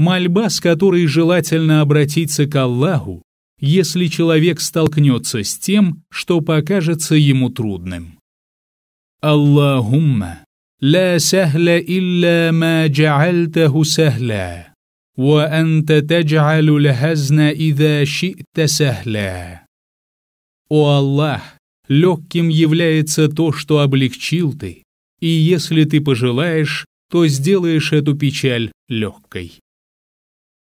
Мольба, с которой желательно обратиться к Аллаху, если человек столкнется с тем, что покажется ему трудным. Аллахумма, ла сахля илля ма джаальтаху сахля, ва анта таджалю лхазна ида ши'та сахля. О Аллах, легким является то, что облегчил ты, и если ты пожелаешь, то сделаешь эту печаль легкой.